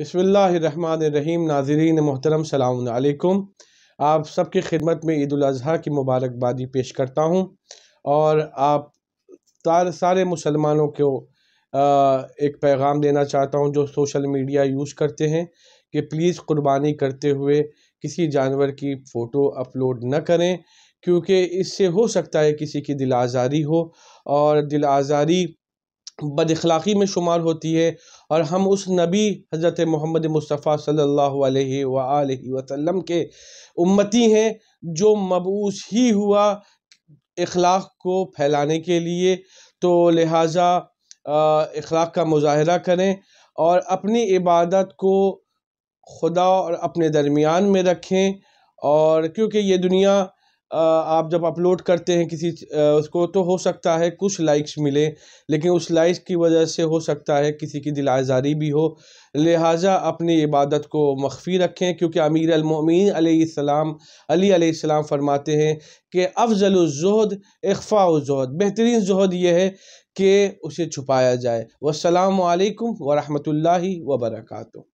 बिसमीम नाजरीन मोहतरम सलामकुम आप सबकी खिदमत में ईद अज़ी की मुबारकबादी पेश करता हूँ और आप तार सारे मुसलमानों को एक पैगाम देना चाहता हूँ जो सोशल मीडिया यूज़ करते हैं कि प्लीज़ कुर्बानी करते हुए किसी जानवर की फ़ोटो अपलोड न करें क्योंकि इससे हो सकता है किसी की दिल आज़ारी हो और दिल आज़ारी बदखलाक़ी में शुमार होती है और हम उस नबी हज़रत मोहम्मद मुस्तफ़ा सल्ला वसम के उम्मती हैं जो मबूस ही हुआ इखलाक़ को फैलाने के लिए तो लिहाजा इखलाक़ का मुजाहरा करें और अपनी इबादत को खुदा और अपने दरमियान में रखें और क्योंकि ये दुनिया आप जब अपलोड करते हैं किसी उसको तो हो सकता है कुछ लाइक्स मिले लेकिन उस लाइक्स की वजह से हो सकता है किसी की दिलाजारी आज़ारी भी हो लिहाजा अपनी इबादत को मख्फी रखें क्योंकि अमीर अलमोमिन अली अलैहिस्सलाम फरमाते हैं कि अफजल अफजलजहद जहद बेहतरीन जहद यह है कि उसे छुपाया जाए वालकम वरहमल वबरकू